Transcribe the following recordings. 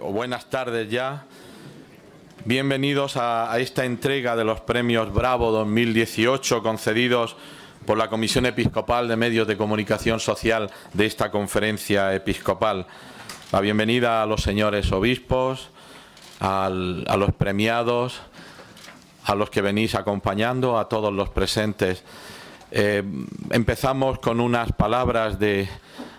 buenas tardes ya. Bienvenidos a, esta entrega de los premios Bravo 2018 concedidos por la Comisión Episcopal de Medios de Comunicación Social de esta conferencia episcopal. La bienvenida a los señores obispos, a los premiados, a los que venís acompañando, a todos los presentes. Eh, empezamos con unas palabras de,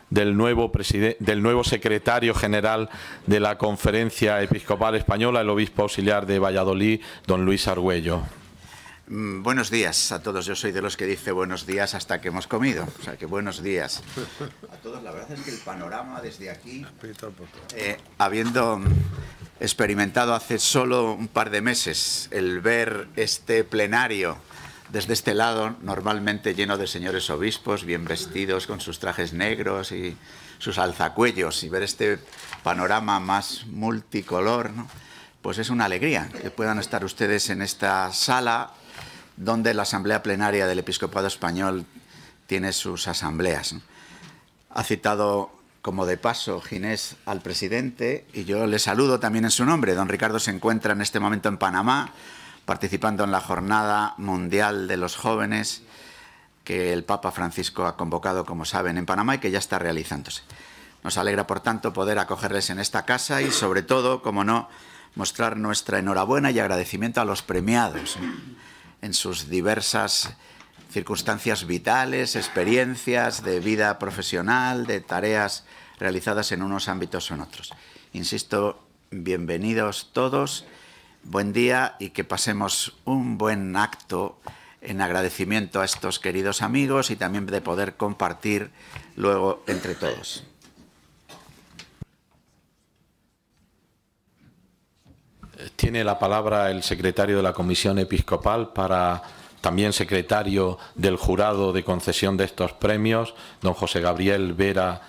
del nuevo, del nuevo secretario general de la Conferencia Episcopal Española, el obispo auxiliar de Valladolid, don Luis Argüello. Mm, buenos días a todos. Yo soy de los que dice buenos días hasta que hemos comido. O sea, que buenos días a todos. La verdad es que el panorama desde aquí, eh, habiendo experimentado hace solo un par de meses el ver este plenario desde este lado, normalmente lleno de señores obispos, bien vestidos, con sus trajes negros y sus alzacuellos, y ver este panorama más multicolor, pues es una alegría que puedan estar ustedes en esta sala donde la Asamblea Plenaria del Episcopado Español tiene sus asambleas. Ha citado como de paso Ginés al presidente y yo le saludo también en su nombre. Don Ricardo se encuentra en este momento en Panamá, participando en la Jornada Mundial de los Jóvenes que el Papa Francisco ha convocado, como saben, en Panamá y que ya está realizándose. Nos alegra, por tanto, poder acogerles en esta casa y, sobre todo, como no, mostrar nuestra enhorabuena y agradecimiento a los premiados en sus diversas circunstancias vitales, experiencias de vida profesional, de tareas realizadas en unos ámbitos o en otros. Insisto, bienvenidos todos buen día y que pasemos un buen acto en agradecimiento a estos queridos amigos y también de poder compartir luego entre todos. Tiene la palabra el secretario de la Comisión Episcopal para también secretario del jurado de concesión de estos premios, don José Gabriel Vera,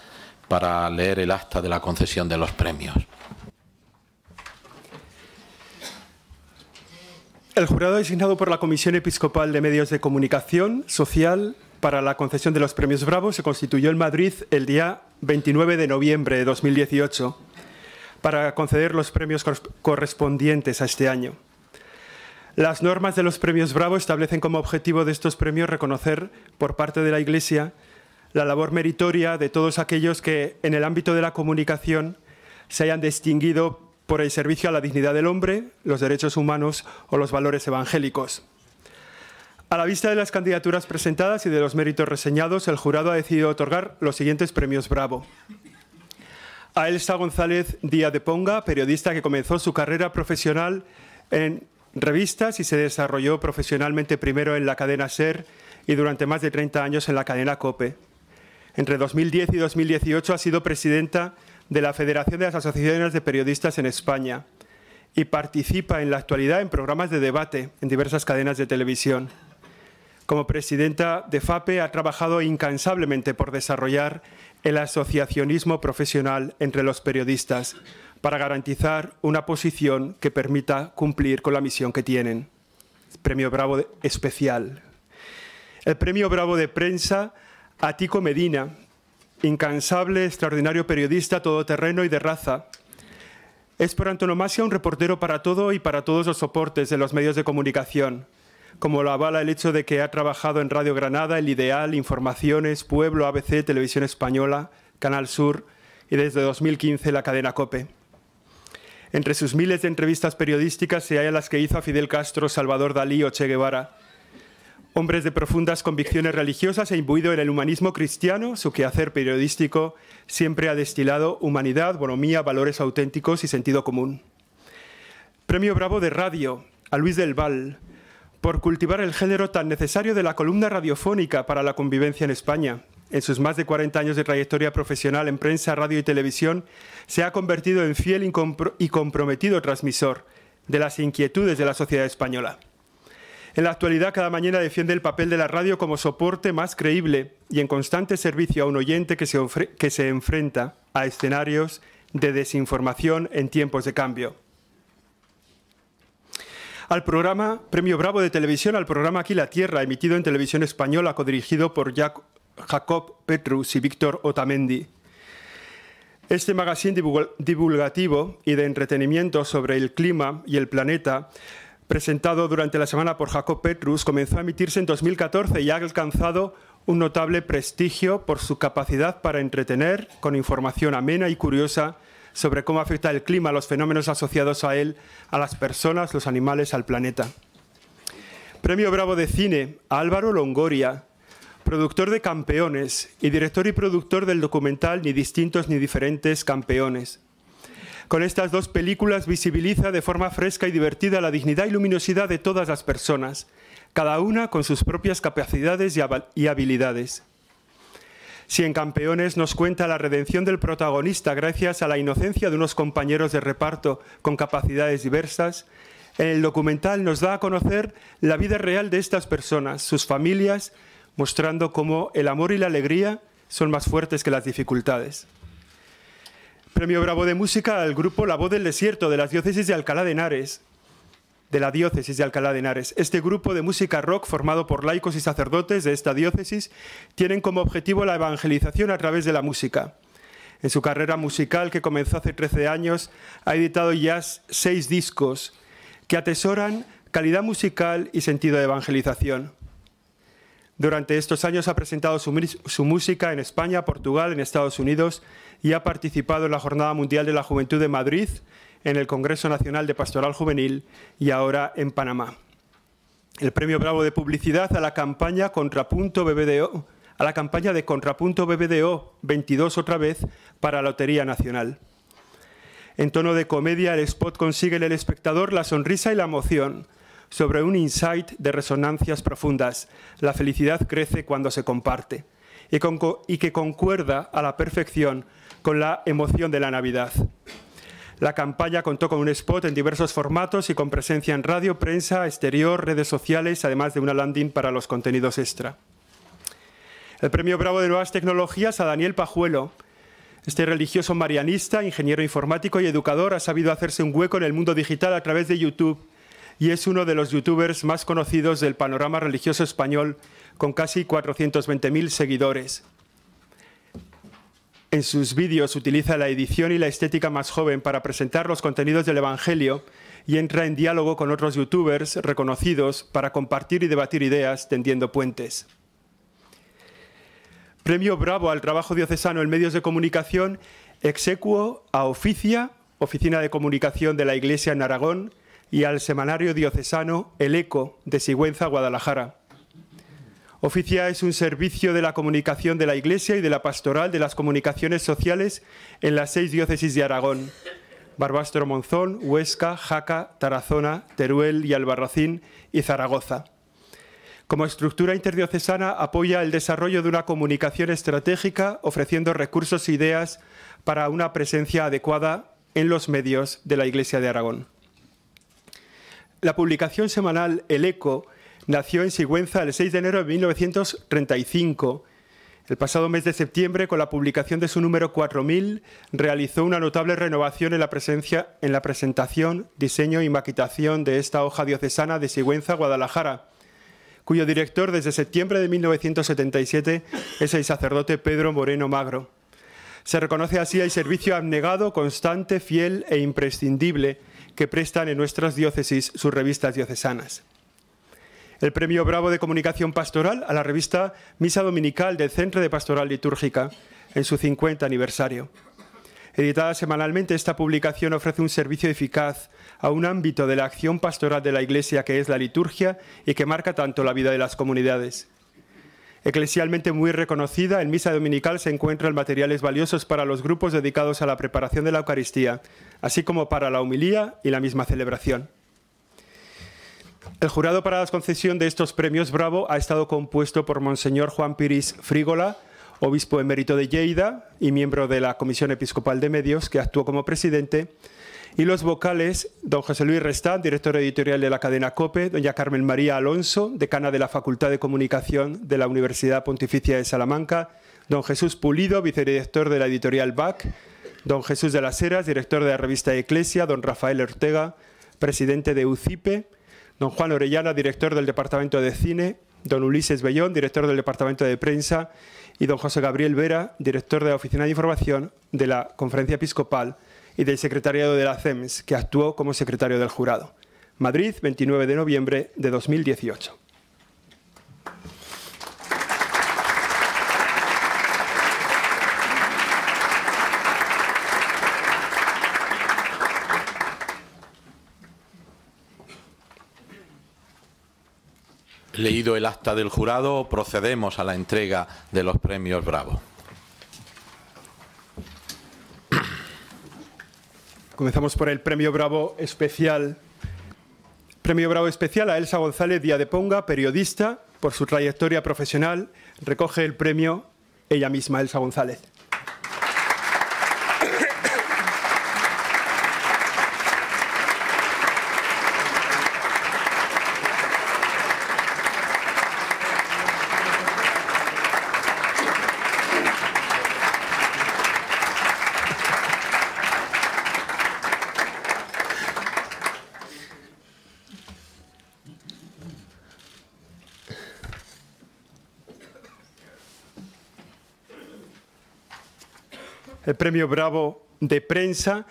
para leer el acta de la concesión de los premios. El jurado designado por la Comisión Episcopal de Medios de Comunicación Social para la concesión de los premios Bravo se constituyó en Madrid el día 29 de noviembre de 2018 para conceder los premios correspondientes a este año. Las normas de los premios Bravo establecen como objetivo de estos premios reconocer por parte de la Iglesia la labor meritoria de todos aquellos que en el ámbito de la comunicación se hayan distinguido por el servicio a la dignidad del hombre, los derechos humanos o los valores evangélicos. A la vista de las candidaturas presentadas y de los méritos reseñados, el jurado ha decidido otorgar los siguientes premios Bravo. A Elsa González Díaz de Ponga, periodista que comenzó su carrera profesional en revistas y se desarrolló profesionalmente primero en la cadena SER y durante más de 30 años en la cadena COPE. Entre 2010 y 2018 ha sido presidenta de la Federación de las Asociaciones de Periodistas en España y participa en la actualidad en programas de debate en diversas cadenas de televisión. Como presidenta de FAPE ha trabajado incansablemente por desarrollar el asociacionismo profesional entre los periodistas para garantizar una posición que permita cumplir con la misión que tienen. Premio Bravo especial. El Premio Bravo de Prensa a Tico Medina, incansable, extraordinario periodista, todoterreno y de raza, es por antonomasia un reportero para todo y para todos los soportes de los medios de comunicación, como lo avala el hecho de que ha trabajado en Radio Granada, El Ideal, Informaciones, Pueblo, ABC, Televisión Española, Canal Sur y desde 2015 la cadena COPE. Entre sus miles de entrevistas periodísticas se hallan las que hizo a Fidel Castro, Salvador Dalí o Che Guevara, Hombres de profundas convicciones religiosas e imbuido en el humanismo cristiano, su quehacer periodístico siempre ha destilado humanidad, bonomía, valores auténticos y sentido común. Premio Bravo de Radio a Luis del Val por cultivar el género tan necesario de la columna radiofónica para la convivencia en España. En sus más de 40 años de trayectoria profesional en prensa, radio y televisión, se ha convertido en fiel y comprometido transmisor de las inquietudes de la sociedad española. En la actualidad, cada mañana defiende el papel de la radio como soporte más creíble y en constante servicio a un oyente que se, que se enfrenta a escenarios de desinformación en tiempos de cambio. Al programa Premio Bravo de Televisión, al programa Aquí la Tierra, emitido en televisión española, codirigido por Jack, Jacob Petrus y Víctor Otamendi. Este magazine divulgativo y de entretenimiento sobre el clima y el planeta presentado durante la semana por Jacob Petrus, comenzó a emitirse en 2014 y ha alcanzado un notable prestigio por su capacidad para entretener con información amena y curiosa sobre cómo afecta el clima, los fenómenos asociados a él, a las personas, los animales, al planeta. Premio Bravo de Cine a Álvaro Longoria, productor de Campeones y director y productor del documental Ni distintos ni diferentes campeones. Con estas dos películas visibiliza de forma fresca y divertida la dignidad y luminosidad de todas las personas, cada una con sus propias capacidades y habilidades. Si en Campeones nos cuenta la redención del protagonista gracias a la inocencia de unos compañeros de reparto con capacidades diversas, en el documental nos da a conocer la vida real de estas personas, sus familias, mostrando cómo el amor y la alegría son más fuertes que las dificultades. Premio Bravo de Música al grupo La Voz del Desierto de la Diócesis de Alcalá de Henares. De la Diócesis de Alcalá Este grupo de música rock, formado por laicos y sacerdotes de esta diócesis, tienen como objetivo la evangelización a través de la música. En su carrera musical, que comenzó hace 13 años, ha editado ya seis discos que atesoran calidad musical y sentido de evangelización. Durante estos años ha presentado su, su música en España, Portugal, en Estados Unidos y ha participado en la Jornada Mundial de la Juventud de Madrid, en el Congreso Nacional de Pastoral Juvenil y ahora en Panamá. El Premio Bravo de Publicidad a la campaña Contrapunto a la campaña de Contrapunto BBDO 22 otra vez para la Lotería Nacional. En tono de comedia, el spot consigue en el espectador la sonrisa y la emoción sobre un insight de resonancias profundas. La felicidad crece cuando se comparte y que concuerda a la perfección con la emoción de la Navidad. La campaña contó con un spot en diversos formatos y con presencia en radio, prensa, exterior, redes sociales, además de una landing para los contenidos extra. El Premio Bravo de Nuevas Tecnologías a Daniel Pajuelo. Este religioso marianista, ingeniero informático y educador ha sabido hacerse un hueco en el mundo digital a través de YouTube y es uno de los youtubers más conocidos del panorama religioso español, con casi 420.000 seguidores. En sus vídeos utiliza la edición y la estética más joven para presentar los contenidos del Evangelio y entra en diálogo con otros youtubers reconocidos para compartir y debatir ideas tendiendo puentes. Premio Bravo al trabajo diocesano en medios de comunicación, execuo a Oficia, Oficina de Comunicación de la Iglesia en Aragón, y al semanario diocesano El Eco de Sigüenza, Guadalajara. Oficia es un servicio de la comunicación de la Iglesia y de la pastoral de las comunicaciones sociales en las seis diócesis de Aragón. Barbastro Monzón, Huesca, Jaca, Tarazona, Teruel y Albarracín y Zaragoza. Como estructura interdiocesana apoya el desarrollo de una comunicación estratégica ofreciendo recursos e ideas para una presencia adecuada en los medios de la Iglesia de Aragón. La publicación semanal El Eco nació en Sigüenza el 6 de enero de 1935. El pasado mes de septiembre, con la publicación de su número 4000, realizó una notable renovación en la, presencia, en la presentación, diseño y maquitación de esta hoja diocesana de Sigüenza, Guadalajara, cuyo director desde septiembre de 1977 es el sacerdote Pedro Moreno Magro. Se reconoce así el servicio abnegado, constante, fiel e imprescindible que prestan en nuestras diócesis sus revistas diocesanas el Premio Bravo de Comunicación Pastoral a la revista Misa Dominical del Centro de Pastoral Litúrgica en su 50 aniversario. Editada semanalmente, esta publicación ofrece un servicio eficaz a un ámbito de la acción pastoral de la Iglesia que es la liturgia y que marca tanto la vida de las comunidades. Eclesialmente muy reconocida, en Misa Dominical se encuentran materiales valiosos para los grupos dedicados a la preparación de la Eucaristía, así como para la humilía y la misma celebración. El jurado para la concesión de estos premios Bravo ha estado compuesto por Monseñor Juan Piris Frígola, obispo emérito de Lleida y miembro de la Comisión Episcopal de Medios, que actuó como presidente, y los vocales, don José Luis Restán, director editorial de la cadena COPE, doña Carmen María Alonso, decana de la Facultad de Comunicación de la Universidad Pontificia de Salamanca, don Jesús Pulido, vicedirector de la editorial BAC, don Jesús de las Heras, director de la revista Eclesia, don Rafael Ortega, presidente de UCIPE, don Juan Orellana, director del Departamento de Cine, don Ulises Bellón, director del Departamento de Prensa, y don José Gabriel Vera, director de la Oficina de Información de la Conferencia Episcopal y del Secretariado de la CEMS, que actuó como secretario del jurado. Madrid, 29 de noviembre de 2018. Leído el acta del jurado, procedemos a la entrega de los premios Bravo. Comenzamos por el premio Bravo especial. Premio Bravo especial a Elsa González Díaz de Ponga, periodista, por su trayectoria profesional. Recoge el premio ella misma, Elsa González. Premio Bravo de Prensa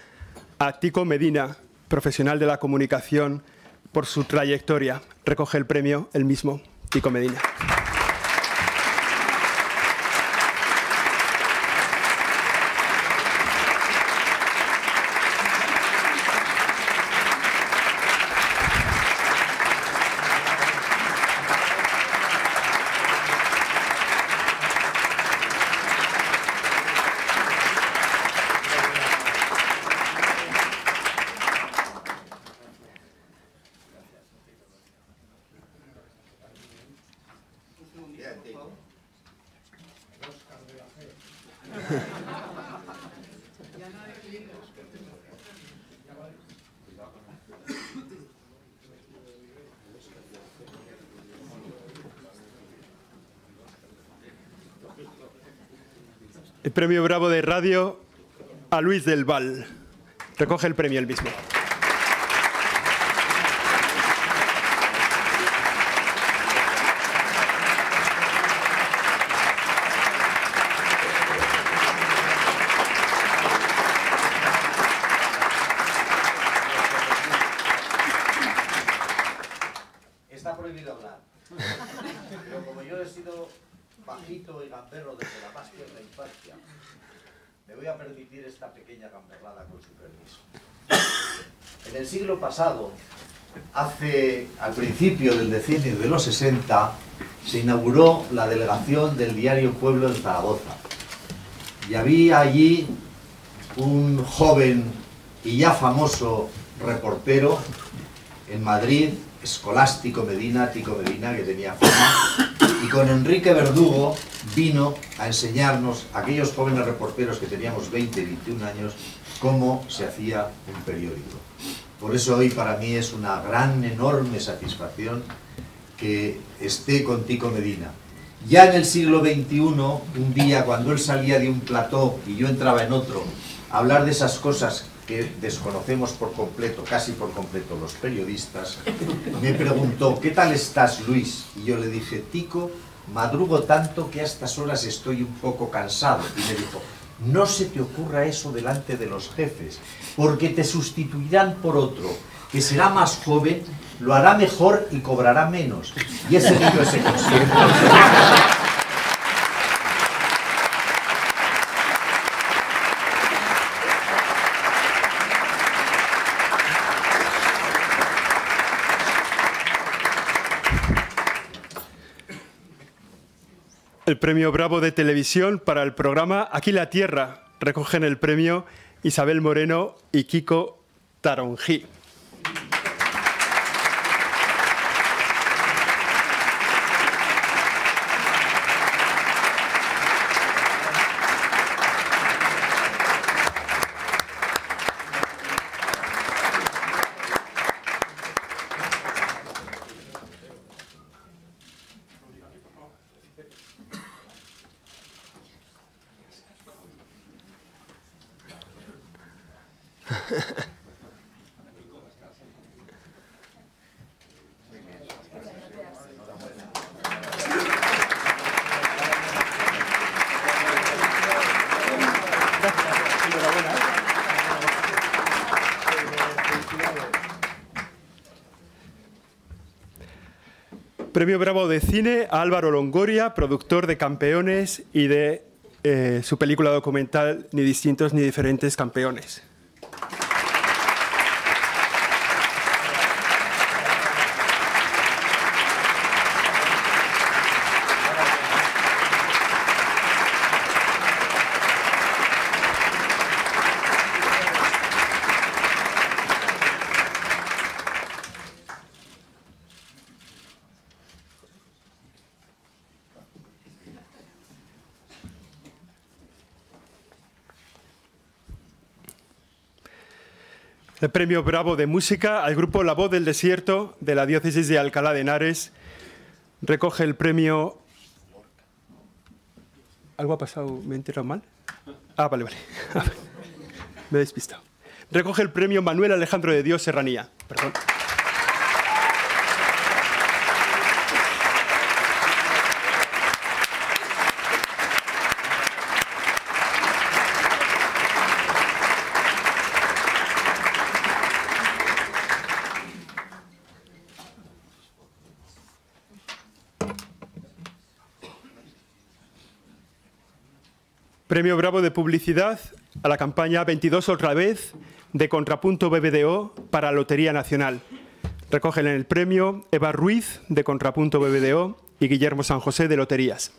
a Tico Medina, profesional de la comunicación, por su trayectoria. Recoge el premio el mismo, Tico Medina. el premio Bravo de Radio a Luis del Val. Recoge el premio el mismo. al principio del decenio de los 60 se inauguró la delegación del diario Pueblo en Zaragoza. Y había allí un joven y ya famoso reportero en Madrid, escolástico Medina, Tico Medina, que tenía fama, y con Enrique Verdugo vino a enseñarnos, aquellos jóvenes reporteros que teníamos 20, 21 años, cómo se hacía un periódico. Por eso hoy para mí es una gran, enorme satisfacción que esté con Tico Medina. Ya en el siglo XXI, un día cuando él salía de un plató y yo entraba en otro, hablar de esas cosas que desconocemos por completo, casi por completo los periodistas, me preguntó, ¿qué tal estás Luis? Y yo le dije, Tico, madrugo tanto que a estas horas estoy un poco cansado. Y me dijo, no se te ocurra eso delante de los jefes, porque te sustituirán por otro, que será más joven, lo hará mejor y cobrará menos. Y ese niño es el El premio Bravo de Televisión para el programa Aquí la Tierra. Recogen el premio Isabel Moreno y Kiko Taronji. Premio Bravo de Cine a Álvaro Longoria, productor de Campeones y de eh, su película documental Ni distintos ni diferentes campeones. el Premio Bravo de Música al grupo La Voz del Desierto de la Diócesis de Alcalá de Henares. Recoge el premio... ¿Algo ha pasado? ¿Me he enterado mal? Ah, vale, vale. Me he despistado. Recoge el premio Manuel Alejandro de Dios Serranía. Perdón. Premio Bravo de Publicidad a la campaña 22 otra vez de Contrapunto BBDO para Lotería Nacional. Recogen el premio Eva Ruiz de Contrapunto BBDO y Guillermo San José de Loterías.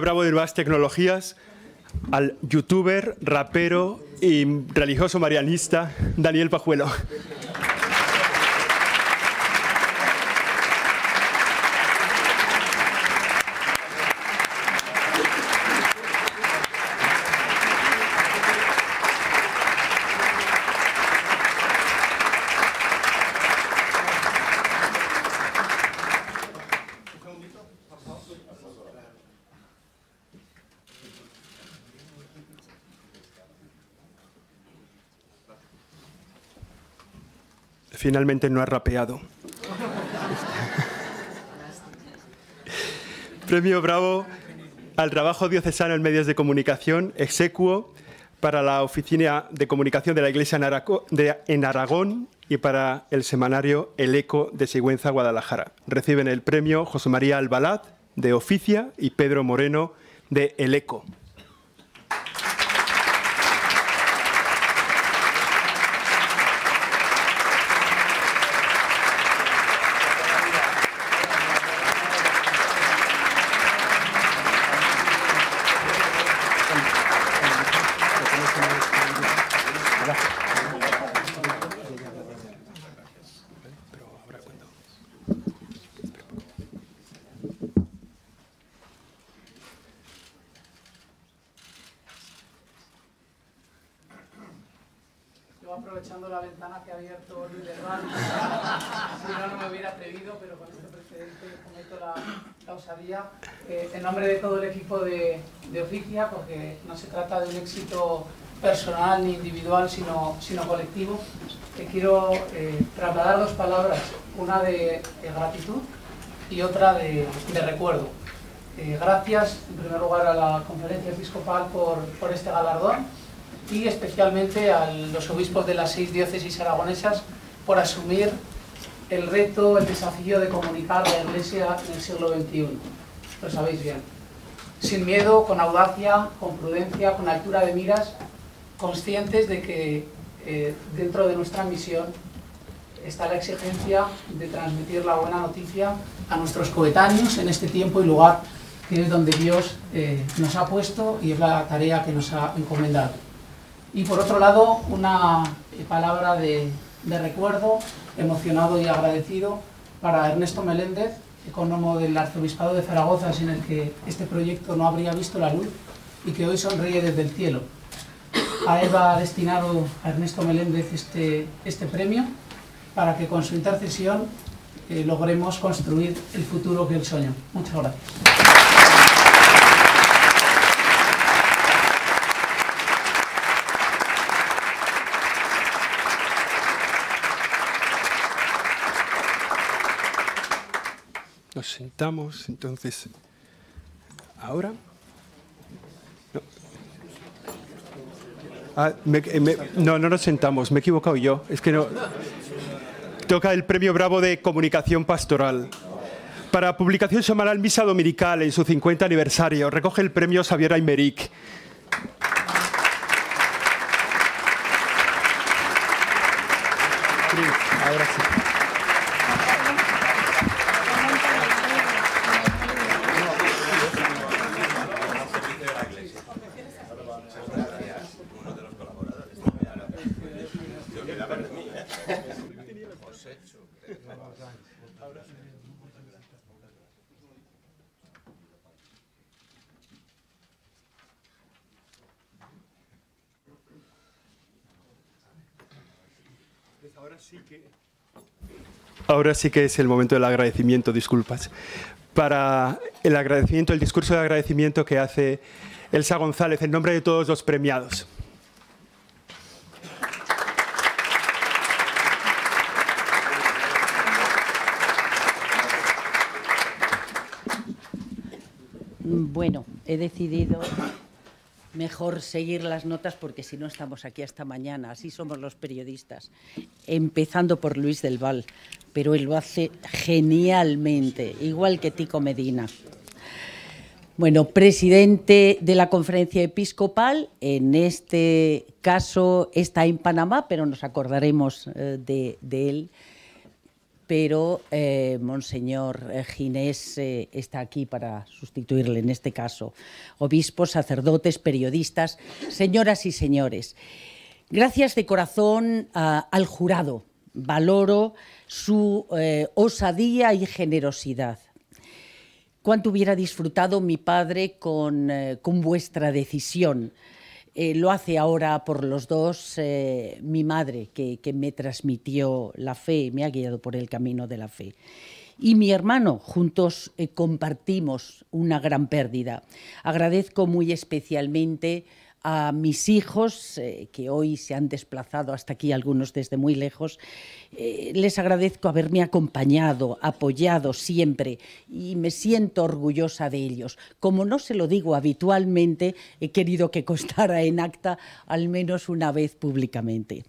Bravo de Nuevas Tecnologías, al youtuber, rapero y religioso marianista Daniel Pajuelo. Finalmente no ha rapeado. Premio Bravo al trabajo diocesano en medios de comunicación, execuo para la Oficina de Comunicación de la Iglesia en, en Aragón y para el semanario El Eco de Sigüenza, Guadalajara. Reciben el premio José María Albalat de Oficia y Pedro Moreno de El Eco. de, gratitud y otra de, recuerdo. Eh, gracias en primer lugar a la conferencia episcopal por, este galardón y especialmente a los obispos de las seis diócesis aragonesas por asumir el reto, el desafío de comunicar la Iglesia en el siglo XXI. Lo sabéis bien. Sin miedo, con audacia, con prudencia, con altura de miras, conscientes de que eh, dentro de nuestra misión está la exigencia de transmitir la buena noticia a nuestros coetáneos en este tiempo y lugar que es donde Dios eh, nos ha puesto y es la tarea que nos ha encomendado. Y por otro lado, una eh, palabra de, recuerdo, emocionado y agradecido para Ernesto Meléndez, economo del Arzobispado de Zaragoza, sin el que este proyecto no habría visto la luz y que hoy sonríe desde el cielo. A él va destinado a Ernesto Meléndez este, este premio para que con su intercesión eh, logremos construir el futuro que él soñó. Muchas gracias. Nos sentamos entonces ahora. no. Ah, eh, no, nos sentamos, me he equivocado yo. Es que no toca el Premio Bravo de Comunicación Pastoral. Para publicación semanal Misa Dominical en su 50 aniversario, recoge el Premio Xavier Aymeric. ahora sí que... es el momento del agradecimiento, disculpas. Para el agradecimiento, el discurso de agradecimiento que hace Elsa González en nombre de todos los premiados. Bueno, he decidido mejor seguir las notas porque si no estamos aquí hasta mañana. Así somos los periodistas. Empezando por Luis del Val, pero él lo hace genialmente, igual que Tico Medina. Bueno, presidente de la conferencia episcopal, en este caso está en Panamá, pero nos acordaremos eh, de, de él pero eh, Monseñor eh, Ginés eh, está aquí para sustituirle en este caso. Obispos, sacerdotes, periodistas, señoras y señores, gracias de corazón al jurado. Valoro su osadía y generosidad. Cuánto hubiera disfrutado mi padre con vuestra decisión eh, lo hace ahora por los dos eh, mi madre, que, me transmitió la fe, me ha guiado por el camino de la fe. Y mi hermano, juntos eh, compartimos una gran pérdida. Agradezco muy especialmente a mis hijos, eh, que hoy se han desplazado hasta aquí, algunos desde muy lejos. Eh, les agradezco haberme acompañado, apoyado siempre y me siento orgullosa de ellos. Como no se lo digo habitualmente, he querido que constara en acta al menos una vez públicamente.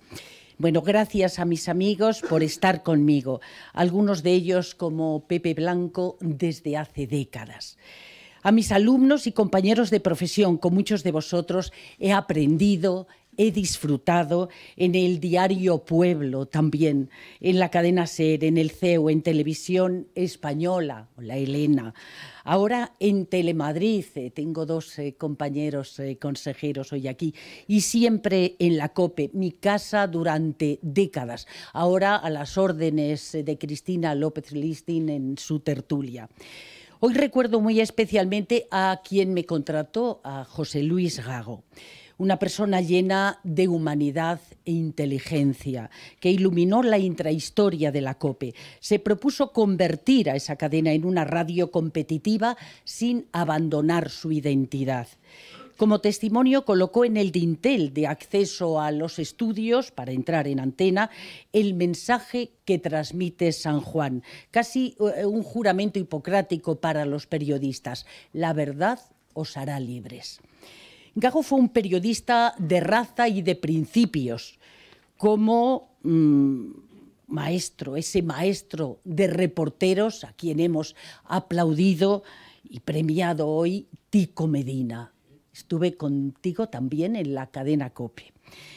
Bueno, gracias a mis amigos por estar conmigo, algunos de ellos como Pepe Blanco desde hace décadas. A mis alumnos y compañeros de profesión, con muchos de vosotros he aprendido, he disfrutado en el diario Pueblo también, en la cadena Ser, en el CEU, en Televisión Española, la Elena. Ahora en Telemadrid, eh, tengo dos eh, compañeros eh, consejeros hoy aquí, y siempre en la COPE, mi casa durante décadas. Ahora a las órdenes de Cristina López Listín en su tertulia. Hoy recuerdo muy especialmente a quien me contrató, a José Luis Gago una persona llena de humanidad e inteligencia, que iluminó la intrahistoria de la COPE. Se propuso convertir a esa cadena en una radio competitiva sin abandonar su identidad. Como testimonio colocó en el dintel de acceso a los estudios para entrar en antena el mensaje que transmite San Juan, casi eh, un juramento hipocrático para los periodistas. La verdad os hará libres. Gago fue un periodista de raza y de principios, como mm, maestro, ese maestro de reporteros a quien hemos aplaudido y premiado hoy Tico Medina. Estuve contigo también en la cadena Cope.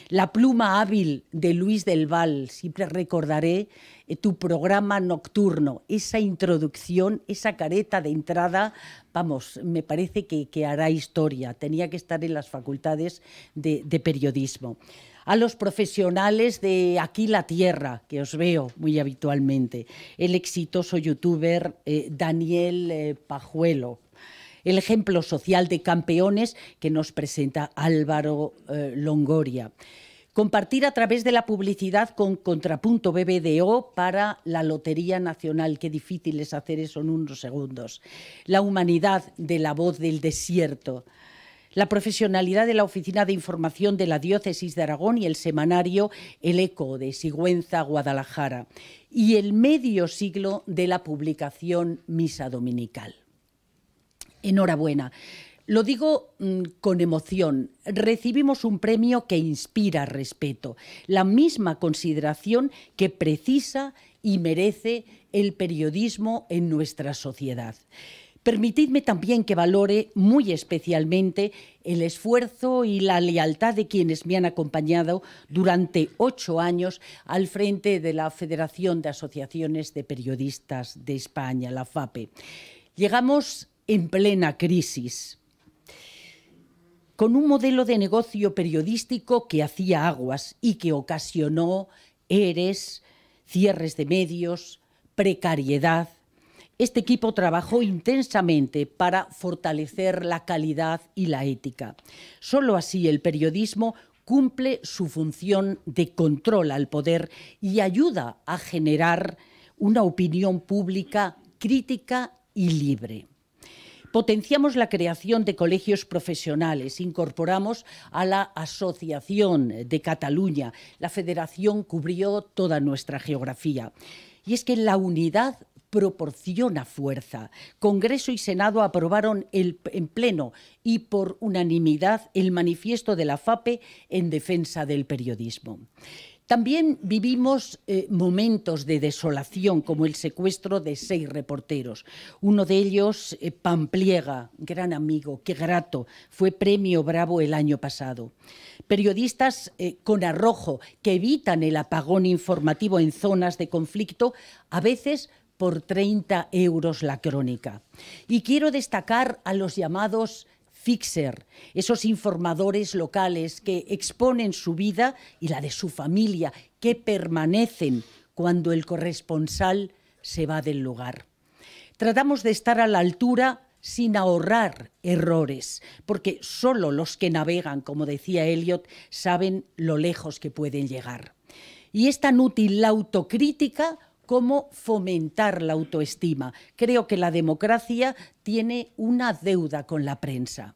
La pluma hábil de Luis del Val, siempre recordaré eh, tu programa nocturno, esa introducción, esa careta de entrada, vamos, me parece que, hará historia, tenía que estar en las facultades de, periodismo. A los profesionales de Aquí la Tierra, que os veo muy habitualmente, el exitoso youtuber eh, Daniel eh, Pajuelo, el ejemplo social de campeones que nos presenta Álvaro eh, Longoria. Compartir a través de la publicidad con Contrapunto BBDO para la Lotería Nacional. Qué difícil es hacer eso en unos segundos. La humanidad de la voz del desierto la profesionalidad de la Oficina de Información de la Diócesis de Aragón y el semanario El Eco de Sigüenza, Guadalajara, y el medio siglo de la publicación Misa Dominical enhorabuena. Lo digo mm, con emoción. Recibimos un premio que inspira respeto, la misma consideración que precisa y merece el periodismo en nuestra sociedad. Permitidme también que valore muy especialmente el esfuerzo y la lealtad de quienes me han acompañado durante ocho años al frente de la Federación de Asociaciones de Periodistas de España, la FAPE. Llegamos en plena crisis, con un modelo de negocio periodístico que hacía aguas y que ocasionó eres, cierres de medios, precariedad. Este equipo trabajó intensamente para fortalecer la calidad y la ética. Solo así el periodismo cumple su función de control al poder y ayuda a generar una opinión pública crítica y libre. Potenciamos la creación de colegios profesionales, incorporamos a la Asociación de Cataluña. La federación cubrió toda nuestra geografía. Y es que la unidad proporciona fuerza. Congreso y Senado aprobaron en pleno y por unanimidad el manifiesto de la FAPE en defensa del periodismo. También vivimos eh, momentos de desolación, como el secuestro de seis reporteros. Uno de ellos, eh, Pampliega, gran amigo, qué grato, fue premio Bravo el año pasado. Periodistas eh, con arrojo que evitan el apagón informativo en zonas de conflicto, a veces por 30 euros la crónica. Y quiero destacar a los llamados fixer, esos informadores locales que exponen su vida y la de su familia, que permanecen cuando el corresponsal se va del lugar. Tratamos de estar a la altura sin ahorrar errores, porque solo los que navegan, como decía Elliot, saben lo lejos que pueden llegar. Y es tan útil la autocrítica cómo fomentar la autoestima. Creo que la democracia tiene una deuda con la prensa.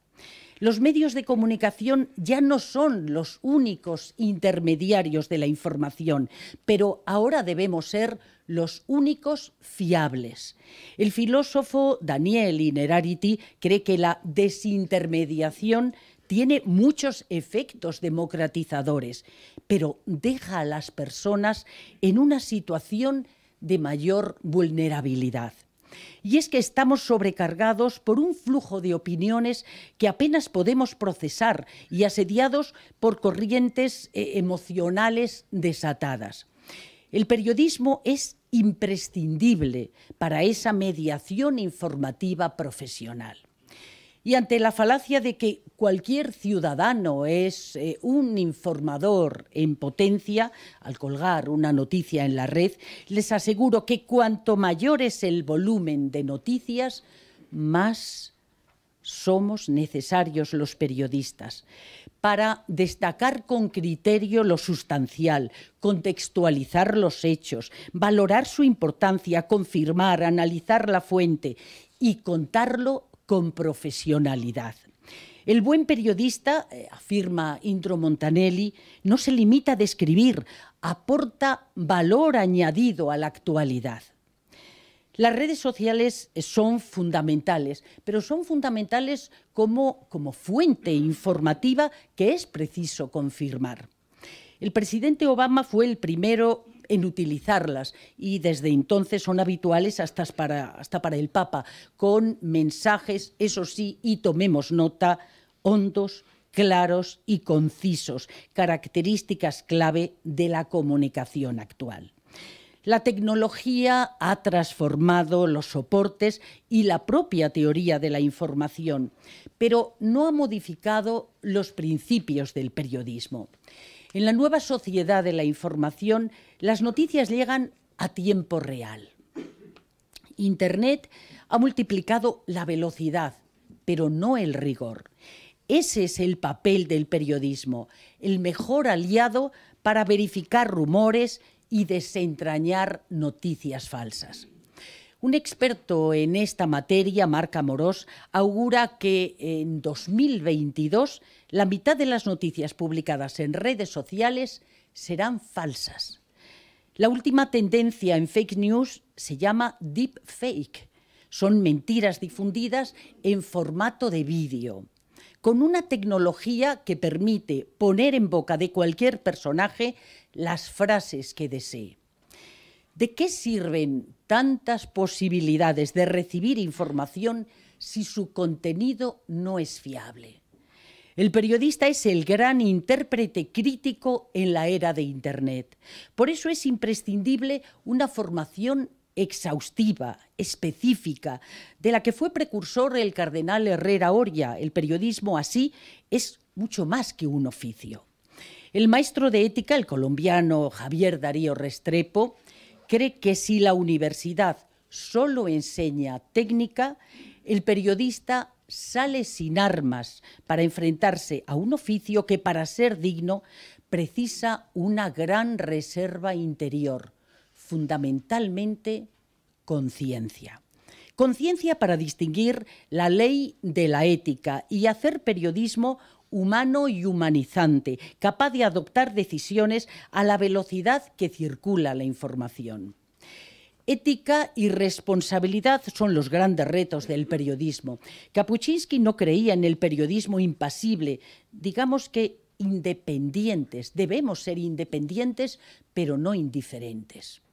Los medios de comunicación ya no son los únicos intermediarios de la información, pero ahora debemos ser los únicos fiables. El filósofo Daniel Inerarity cree que la desintermediación tiene muchos efectos democratizadores, pero deja a las personas en una situación de mayor vulnerabilidad. Y es que estamos sobrecargados por un flujo de opiniones que apenas podemos procesar y asediados por corrientes eh, emocionales desatadas. El periodismo es imprescindible para esa mediación informativa profesional. Y ante la falacia de que cualquier ciudadano es eh, un informador en potencia, al colgar una noticia en la red, les aseguro que cuanto mayor es el volumen de noticias, más somos necesarios los periodistas para destacar con criterio lo sustancial, contextualizar los hechos, valorar su importancia, confirmar, analizar la fuente y contarlo con profesionalidad. El buen periodista, eh, afirma Indro Montanelli, no se limita a describir, aporta valor añadido a la actualidad. Las redes sociales eh, son fundamentales, pero son fundamentales como, como fuente informativa que es preciso confirmar. El presidente Obama fue el primero en utilizarlas y desde entonces son habituales hasta para, hasta para el Papa, con mensajes, eso sí, y tomemos nota, hondos, claros y concisos, características clave de la comunicación actual. La tecnología ha transformado los soportes y la propia teoría de la información, pero no ha modificado los principios del periodismo. En la nueva sociedad de la información, las noticias llegan a tiempo real. Internet ha multiplicado la velocidad, pero no el rigor. Ese es el papel del periodismo, el mejor aliado para verificar rumores y desentrañar noticias falsas. Un experto en esta materia, Marc Amorós, augura que en 2022 la mitad de las noticias publicadas en redes sociales serán falsas. La última tendencia en fake news se llama deep fake. Son mentiras difundidas en formato de vídeo con una tecnología que permite poner en boca de cualquier personaje las frases que desee. ¿De qué sirven tantas posibilidades de recibir información si su contenido no es fiable? El periodista es el gran intérprete crítico en la era de Internet. Por eso es imprescindible una formación exhaustiva, específica, de la que fue precursor el cardenal Herrera Oria. El periodismo así es mucho más que un oficio. El maestro de ética, el colombiano Javier Darío Restrepo, cree que si la universidad solo enseña técnica, el periodista sale sin armas para enfrentarse a un oficio que para ser digno precisa una gran reserva interior, fundamentalmente conciencia. Conciencia para distinguir la ley de la ética y hacer periodismo humano y humanizante, capaz de adoptar decisiones a la velocidad que circula la información. Ética y responsabilidad son los grandes retos del periodismo. Kapuczynski no creía en el periodismo impasible, digamos que independientes, debemos ser independientes, pero no indiferentes.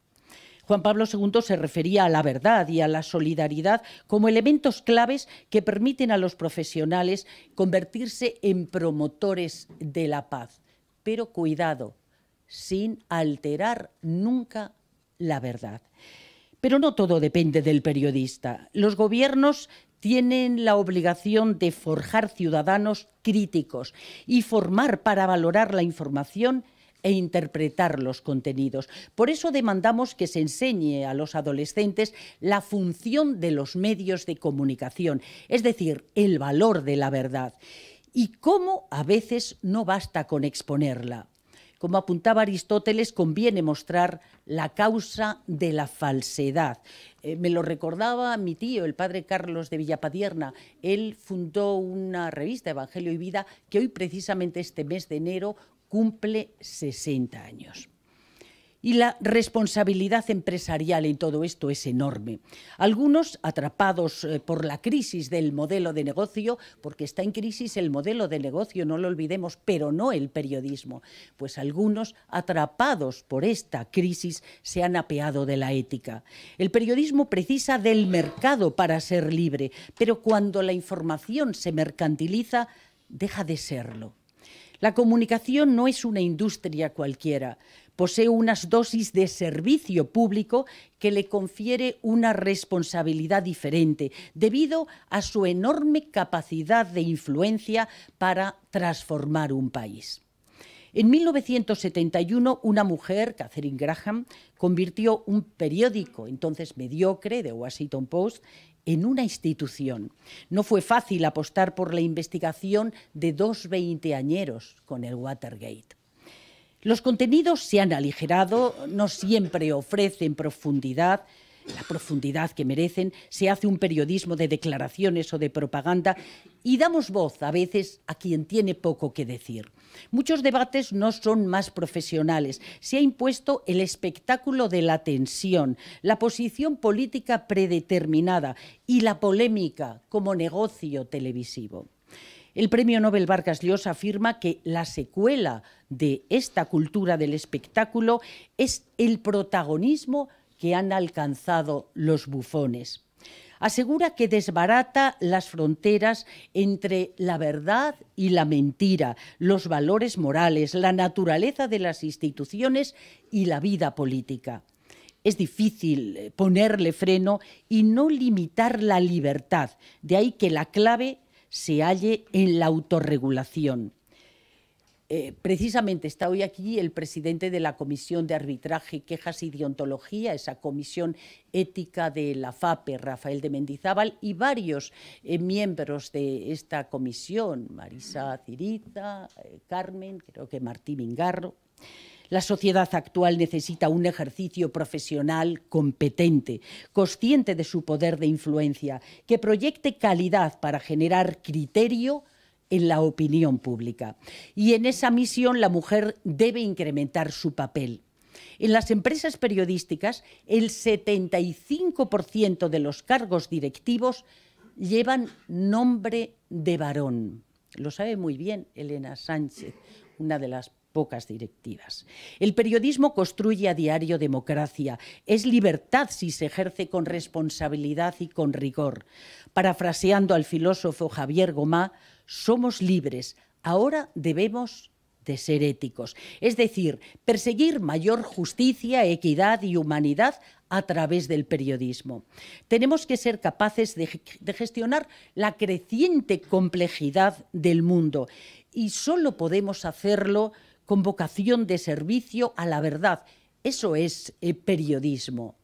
Juan Pablo II se refería a la verdad y a la solidaridad como elementos claves que permiten a los profesionales convertirse en promotores de la paz. Pero cuidado, sin alterar nunca la verdad. Pero no todo depende del periodista. Los gobiernos tienen la obligación de forjar ciudadanos críticos y formar para valorar la información e interpretar los contenidos. Por eso demandamos que se enseñe a los adolescentes la función de los medios de comunicación, es decir, el valor de la verdad y cómo a veces no basta con exponerla. Como apuntaba Aristóteles, conviene mostrar la causa de la falsedad. Eh, me lo recordaba mi tío, el padre Carlos de Villapadierna. Él fundó una revista, Evangelio y Vida, que hoy precisamente este mes de enero cumple 60 años. Y la responsabilidad empresarial en todo esto es enorme. Algunos atrapados eh, por la crisis del modelo de negocio, porque está en crisis el modelo de negocio, no lo olvidemos, pero no el periodismo. Pues algunos atrapados por esta crisis se han apeado de la ética. El periodismo precisa del mercado para ser libre, pero cuando la información se mercantiliza, deja de serlo. La comunicación no es una industria cualquiera, posee unas dosis de servicio público que le confiere una responsabilidad diferente debido a su enorme capacidad de influencia para transformar un país. En 1971, una mujer, Catherine Graham, convirtió un periódico entonces mediocre, The Washington Post, en una institución. No fue fácil apostar por la investigación de dos veinteañeros con el Watergate. Los contenidos se han aligerado, no siempre ofrecen profundidad, la profundidad que merecen, se hace un periodismo de declaraciones o de propaganda y damos voz a veces a quien tiene poco que decir. Muchos debates no son más profesionales. Se ha impuesto el espectáculo de la tensión, la posición política predeterminada y la polémica como negocio televisivo. El premio Nobel Vargas Llosa afirma que la secuela de esta cultura del espectáculo es el protagonismo que han alcanzado los bufones. Asegura que desbarata las fronteras entre la verdad y la mentira, los valores morales, la naturaleza de las instituciones y la vida política. Es difícil eh, ponerle freno y no limitar la libertad, de ahí que la clave se halle en la autorregulación. Eh, precisamente está hoy aquí el presidente de la Comisión de Arbitraje, Quejas y Deontología, esa comisión ética de la FAPE, Rafael de Mendizábal, y varios eh, miembros de esta comisión, Marisa Cirita, eh, Carmen, creo que Martín Mingarro. La sociedad actual necesita un ejercicio profesional competente, consciente de su poder de influencia, que proyecte calidad para generar criterio, en la opinión pública. Y en esa misión la mujer debe incrementar su papel. En las empresas periodísticas, el 75% de los cargos directivos llevan nombre de varón. Lo sabe muy bien Elena Sánchez, una de las pocas directivas. El periodismo construye a diario democracia. Es libertad si se ejerce con responsabilidad y con rigor. Parafraseando al filósofo Javier Gomá, somos libres, ahora debemos de ser éticos, es decir, perseguir mayor justicia, equidad y humanidad a través del periodismo. Tenemos que ser capaces de, gestionar la creciente complejidad del mundo y solo podemos hacerlo con vocación de servicio a la verdad. Eso es eh, periodismo.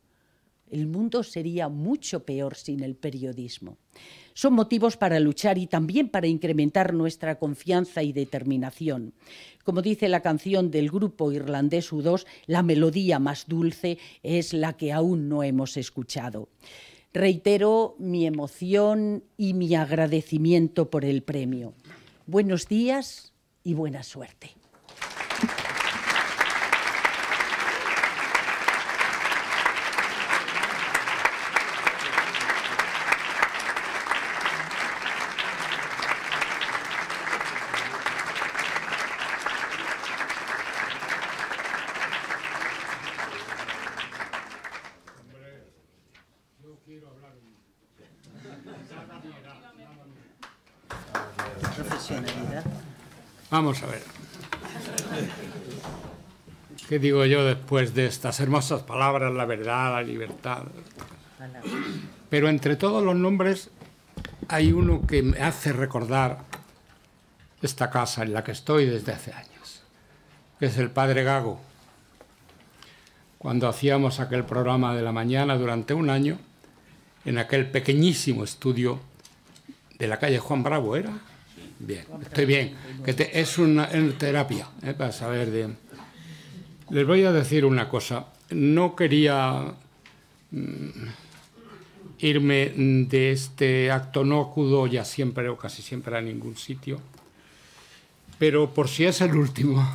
El mundo sería mucho peor sin el periodismo. Son motivos para luchar y también para incrementar nuestra confianza y determinación. Como dice la canción del grupo irlandés U2, la melodía más dulce es la que aún no hemos escuchado. Reitero mi emoción y mi agradecimiento por el premio. Buenos días y buena suerte. Vamos a ver. ¿Qué digo yo después de estas hermosas palabras, la verdad, la libertad? Pero entre todos los nombres hay uno que me hace recordar esta casa en la que estoy desde hace años, que es el padre Gago. Cuando hacíamos aquel programa de la mañana durante un año, en aquel pequeñísimo estudio de la calle Juan Bravo, ¿era? Bien, estoy bien. Que te, es una terapia, eh, para saber de... Les voy a decir una cosa. No quería mm, irme de este acto. No acudo ya siempre o casi siempre a ningún sitio. Pero por si es el último,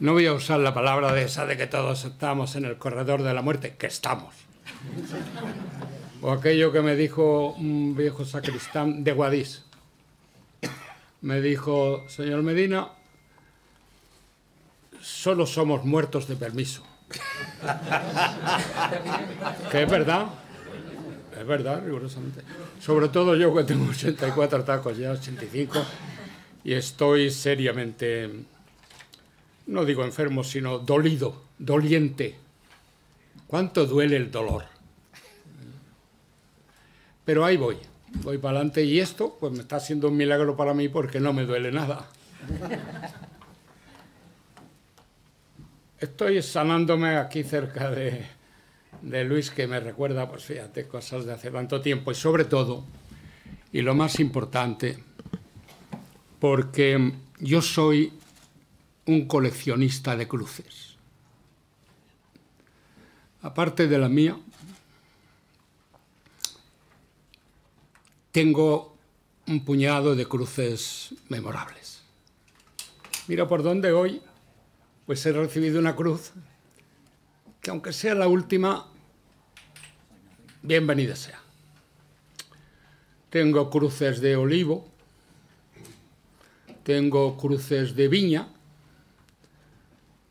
no voy a usar la palabra de esa de que todos estamos en el corredor de la muerte, que estamos. O aquello que me dijo un viejo sacristán de Guadix me dijo, señor Medina, solo somos muertos de permiso. que es verdad, es verdad, rigurosamente. Sobre todo yo que tengo 84 tacos, ya 85, y estoy seriamente, no digo enfermo, sino dolido, doliente. ¿Cuánto duele el dolor? Pero ahí voy voy para adelante y esto pues me está haciendo un milagro para mí porque no me duele nada. Estoy sanándome aquí cerca de, de Luis que me recuerda, pues fíjate, cosas de hace tanto tiempo y sobre todo, y lo más importante, porque yo soy un coleccionista de cruces. Aparte de la mía, tengo un puñado de cruces memorables. Mira por dónde hoy, pues he recibido una cruz que aunque sea la última, bienvenida sea. Tengo cruces de olivo, tengo cruces de viña,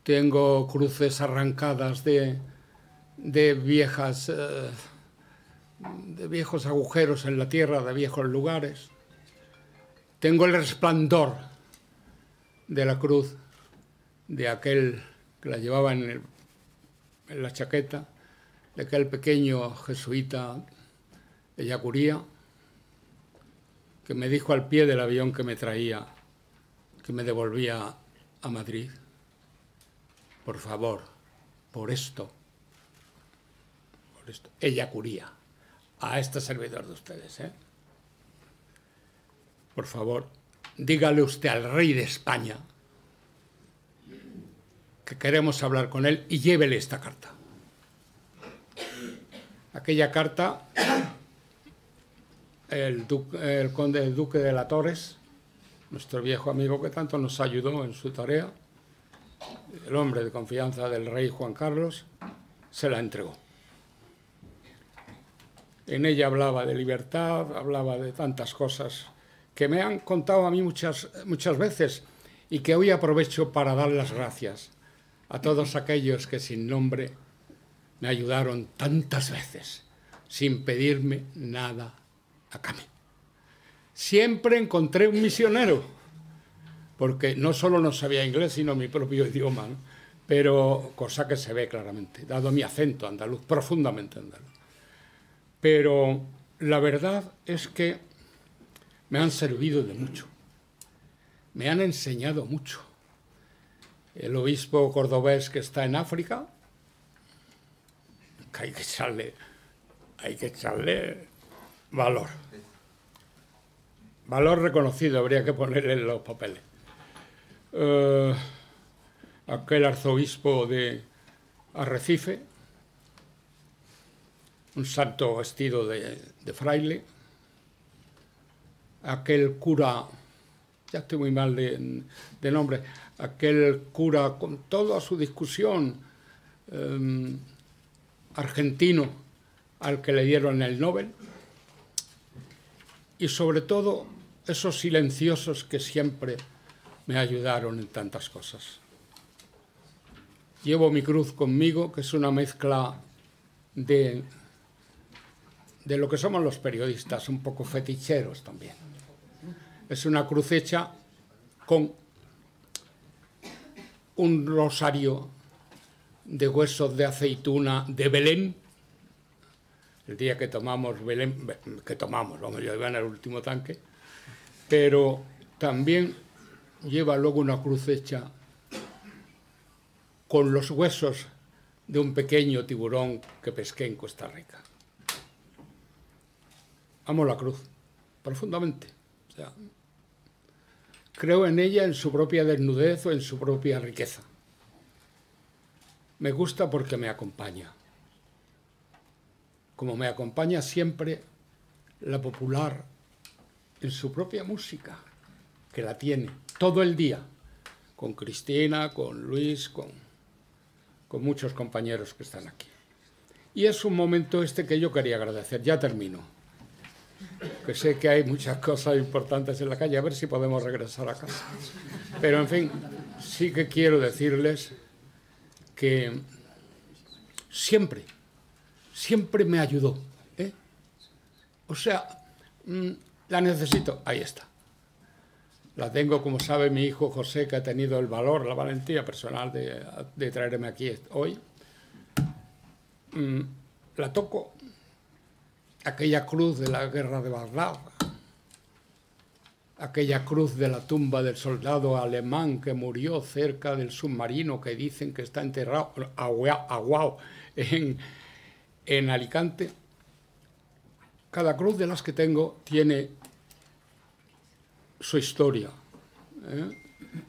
tengo cruces arrancadas de, viejas... Eh, de viejos agujeros en la tierra, de viejos lugares. Tengo el resplandor de la cruz, de aquel que la llevaba en, la chaqueta, de aquel pequeño jesuita de curía, que me dijo al pie del avión que me traía, que me devolvía a Madrid, por favor, por esto, por esto, ella curía a este servidor de ustedes. ¿eh? Por favor, dígale usted al rey de España que queremos hablar con él y llévele esta carta. Aquella carta, el, el conde duque de la Torres, nuestro viejo amigo que tanto nos ayudó en su tarea, el hombre de confianza del rey Juan Carlos, se la entregó. En ella hablaba de libertad, hablaba de tantas cosas que me han contado a mí muchas, muchas veces y que hoy aprovecho para dar las gracias a todos aquellos que sin nombre me ayudaron tantas veces, sin pedirme nada a cambio. Siempre encontré un misionero, porque no solo no sabía inglés, sino mi propio idioma, pero cosa que se ve claramente, dado mi acento andaluz, profundamente andaluz pero la verdad es que me han servido de mucho, me han enseñado mucho. El obispo cordobés que está en África, que hay que echarle, hay que echarle valor. Valor reconocido habría que ponerle en los papeles. Eh, aquel arzobispo de Arrecife, un santo vestido de, fraile, aquel cura, ya estoy muy mal de, nombre, aquel cura con toda su discusión em, argentino al que le dieron el Nobel, y sobre todo esos silenciosos que siempre me ayudaron en tantas cosas. Llevo mi cruz conmigo, que es una mezcla de de lo que somos los periodistas, un poco feticheros también. Es una crucecha hecha con un rosario de huesos de aceituna de Belén. El día que tomamos Belén, que tomamos, vamos, yo iba en el último tanque, pero también lleva luego una crucecha hecha con los huesos de un pequeño tiburón que pesqué en Costa Rica amo la cruz, profundamente. creo en ella en su propia desnudez o en su propia riqueza. Me gusta porque me acompaña. Como me acompaña siempre la popular en su propia música, que la tiene todo el día, con Cristina, con Luis, con, con muchos compañeros que están aquí. Y es un momento este que yo quería agradecer. Ya termino que sé que hay muchas cosas importantes en la calle, a ver si podemos regresar a casa. Pero en fin, sí que quiero decirles que siempre, siempre me ayudó. ¿eh? O sea, mm, la necesito, ahí está. La tengo, como sabe mi hijo José, que ha tenido el valor, la valentía personal de, de traerme aquí hoy. Mm, la toco, aquella cruz de la guerra de Barlava, aquella cruz de la tumba del soldado alemán que murió cerca del submarino que dicen que está enterrado agua en, Alicante. Cada cruz de las que tengo tiene su historia. ¿eh?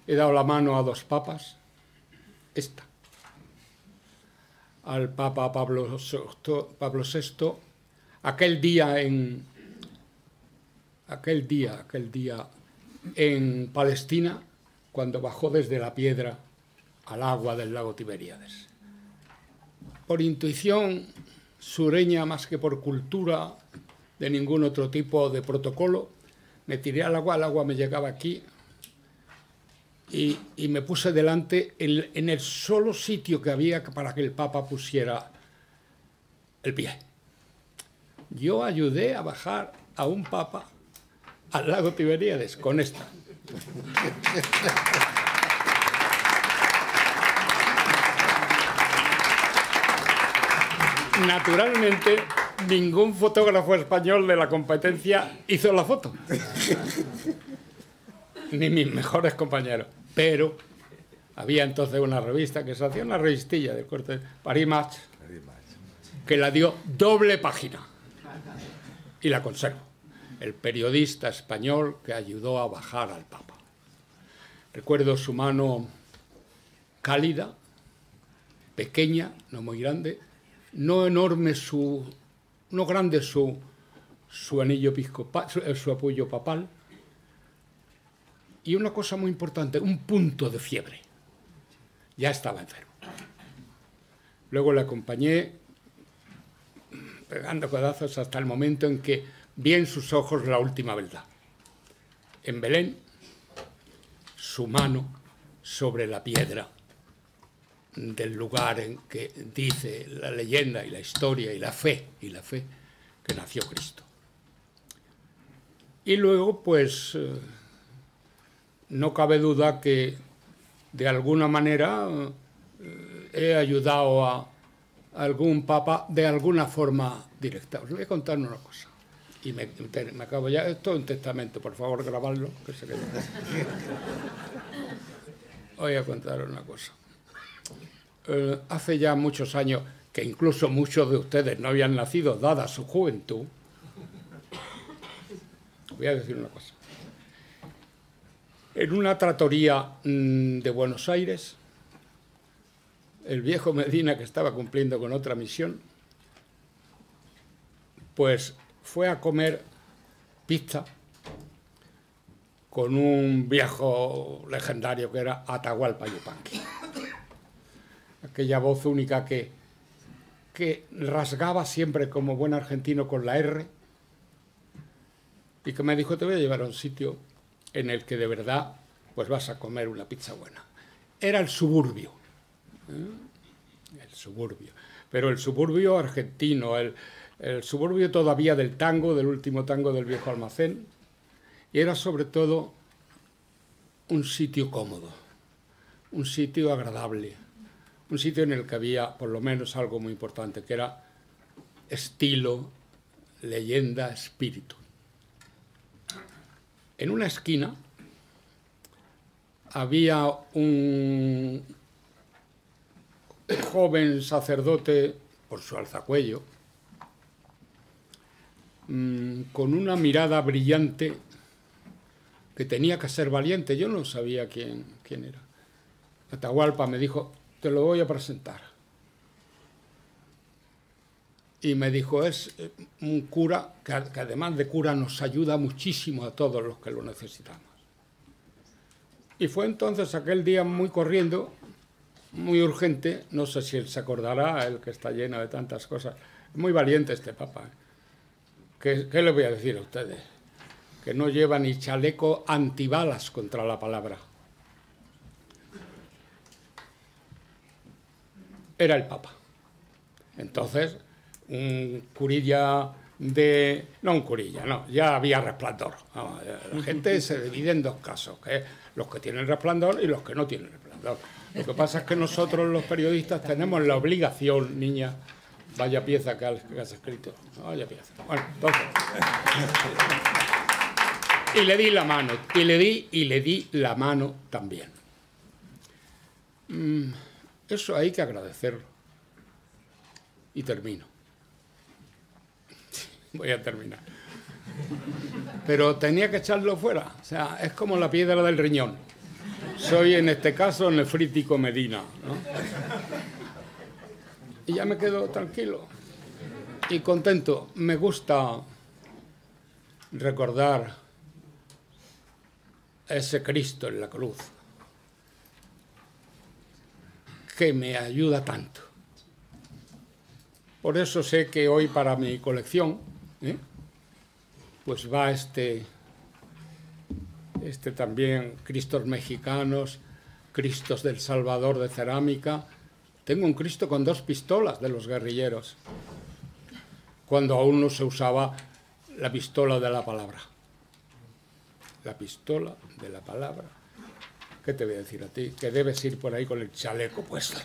He dado la mano a dos papas, esta, al Papa Pablo Pablo VI aquel día en aquel día, aquel día en Palestina cuando bajó desde la piedra al agua del lago Tiberíades. Por intuición sureña más que por cultura de ningún otro tipo de protocolo, me tiré al agua, el agua me llegaba aquí y, me puse delante en, en el solo sitio que había para que el Papa pusiera el pie yo ayudé a bajar a un papa al lago Tiberíades con esta. Naturalmente, ningún fotógrafo español de la competencia hizo la foto. Ni mis mejores compañeros. Pero había entonces una revista que se hacía una revistilla de corte, Paris Match, que la dio doble página y la conservo. El periodista español que ayudó a bajar al Papa. Recuerdo su mano cálida, pequeña, no muy grande, no enorme su, no grande su, su anillo episcopal, eh, su, apoyo papal, y una cosa muy importante, un punto de fiebre. Ya estaba enfermo. Luego le acompañé pegando codazos hasta el momento en que vi en sus ojos la última verdad. En Belén, su mano sobre la piedra del lugar en que dice la leyenda y la historia y la fe, y la fe que nació Cristo. Y luego, pues, eh, no cabe duda que de alguna manera eh, he ayudado a algún papa de alguna forma directa. Os voy a contar una cosa. Y me, acabo ya esto es un testamento, por favor, grabarlo. que se quede. voy a contar una cosa. Eh, hace ya muchos años que incluso muchos de ustedes no habían nacido dada su juventud, voy a decir una cosa. En una tratoría mm, de Buenos Aires, el viejo Medina, que estaba cumpliendo con otra misión, pues fue a comer pizza con un viejo legendario que era Atahualpa Yupanqui. Aquella voz única que, que rasgaba siempre como buen argentino con la R y que me dijo, te voy a llevar a un sitio en el que de verdad pues vas a comer una pizza buena. Era el suburbio, ¿Mm? el suburbio. Pero el suburbio argentino, el, el suburbio todavía del tango, del último tango del viejo almacén, y era sobre todo un sitio cómodo, un sitio agradable, un sitio en el que había por lo menos algo muy importante, que era estilo, leyenda, espíritu. En una esquina había un joven sacerdote por su alzacuello, mm, con una mirada brillante que tenía que ser valiente. Yo no sabía quién, quién era. Atahualpa me dijo, te lo voy a presentar. Y me dijo, es eh, un cura que además de cura nos ayuda muchísimo a todos los que lo necesitamos. Y fue entonces aquel día muy corriendo muy urgente, no sé si él se acordará, el que está lleno de tantas cosas. Muy valiente este Papa. ¿eh? ¿Qué, ¿Qué, voy a decir a ustedes? Que no lleva ni chaleco antibalas contra la palabra. Era el Papa. Entonces, un curilla de... No un curilla, no, ya había resplandor. la gente se divide en dos casos, que los que tienen resplandor y los que no tienen resplandor lo que pasa es que nosotros los periodistas tenemos la obligación, niña, vaya pieza que has escrito, vaya pieza. Bueno, entonces... Y le di la mano, y le di, y le di la mano también. Mm, eso hay que agradecerlo. Y termino. Voy a terminar. Pero tenía que echarlo fuera. O sea, es como la piedra del riñón soy en este caso nefrítico Medina. Y ya me quedo tranquilo y contento. Me gusta recordar ese Cristo en la cruz que me ayuda tanto. Por eso sé que hoy para mi colección ¿eh? pues va este este también Cristos mexicanos, Cristos del Salvador de cerámica. Tengo un Cristo con dos pistolas de los guerrilleros, cuando aún no se usaba la pistola de la palabra. La pistola de la palabra. ¿Qué te voy a decir a ti? Que debes ir por ahí con el chaleco puesto.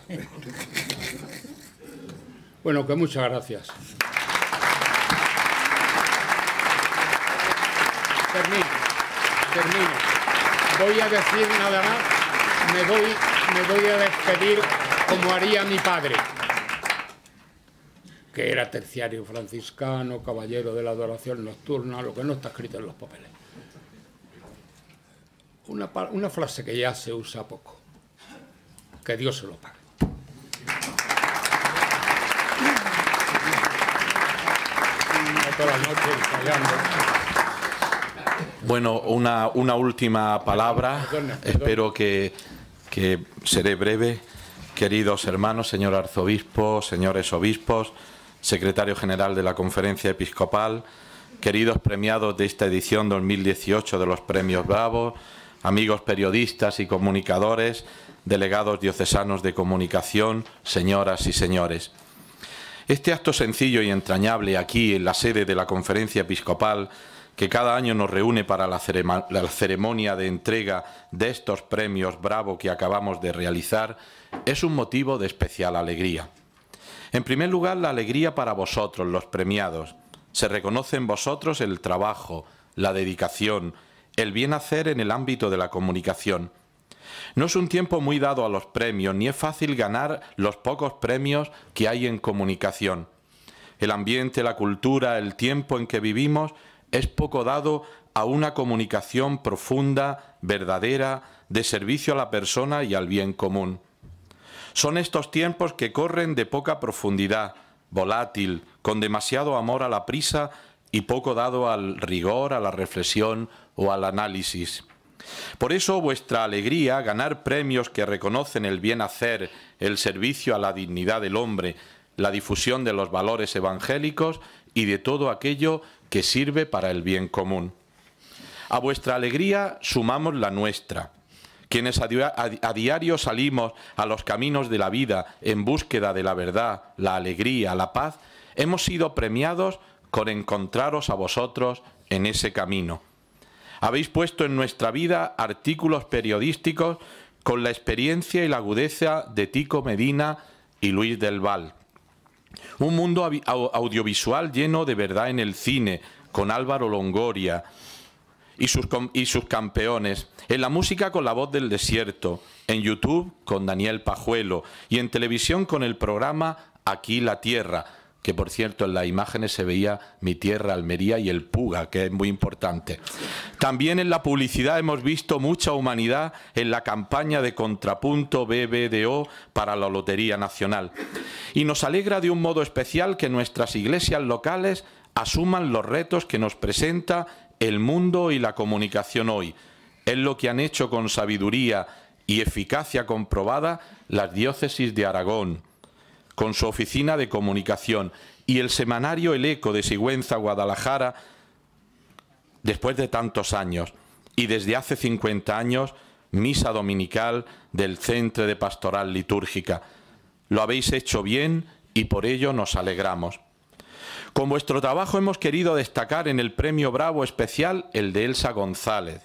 bueno, que muchas gracias termino. Voy a decir nada más, me voy, me voy a despedir como haría mi padre, que era terciario franciscano, caballero de la adoración nocturna, lo que no está escrito en los papeles. Una, frase que ya se usa poco, que Dios se lo pague. Bueno, una, última palabra. Espero que, seré breve. Queridos hermanos, señor arzobispo, señores obispos, secretario general de la Conferencia Episcopal, queridos premiados de esta edición 2018 de los Premios Bravo, amigos periodistas y comunicadores, delegados diocesanos de comunicación, señoras y señores. Este acto sencillo y entrañable aquí en la sede de la Conferencia Episcopal que cada año nos reúne para la, ceremonia de entrega de estos premios Bravo que acabamos de realizar, es un motivo de especial alegría. En primer lugar, la alegría para vosotros, los premiados. Se reconoce en vosotros el trabajo, la dedicación, el bien hacer en el ámbito de la comunicación. No es un tiempo muy dado a los premios, ni es fácil ganar los pocos premios que hay en comunicación. El ambiente, la cultura, el tiempo en que vivimos es poco dado a una comunicación profunda, verdadera, de servicio a la persona y al bien común. Son estos tiempos que corren de poca profundidad, volátil, con demasiado amor a la prisa y poco dado al rigor, a la reflexión o al análisis. Por eso vuestra alegría, ganar premios que reconocen el bien hacer, el servicio a la dignidad del hombre, la difusión de los valores evangélicos y de todo aquello que sirve para el bien común. A vuestra alegría sumamos la nuestra, quienes a, diario salimos a los caminos de la vida en búsqueda de la verdad, la alegría, la paz, hemos sido premiados con encontraros a vosotros en ese camino. Habéis puesto en nuestra vida artículos periodísticos con la experiencia y la agudeza de Tico Medina y Luis del Val. Un mundo audiovisual lleno de verdad en el cine, con Álvaro Longoria y sus, campeones, en la música con La Voz del Desierto, en YouTube con Daniel Pajuelo y en televisión con el programa Aquí la Tierra, que por cierto en las imágenes se veía mi tierra, Almería y el Puga, que es muy importante. También en la publicidad hemos visto mucha humanidad en la campaña de contrapunto BBDO para la Lotería Nacional. Y nos alegra de un modo especial que nuestras iglesias locales asuman los retos que nos presenta el mundo y la comunicación hoy. Es lo que han hecho con sabiduría y eficacia comprobada las diócesis de Aragón, con su oficina de comunicación y el semanario El Eco de Sigüenza, Guadalajara, después de tantos años y desde hace 50 años, misa dominical del Centro de Pastoral Litúrgica. Lo habéis hecho bien y por ello nos alegramos. Con vuestro trabajo hemos querido destacar en el Premio Bravo especial el de Elsa González,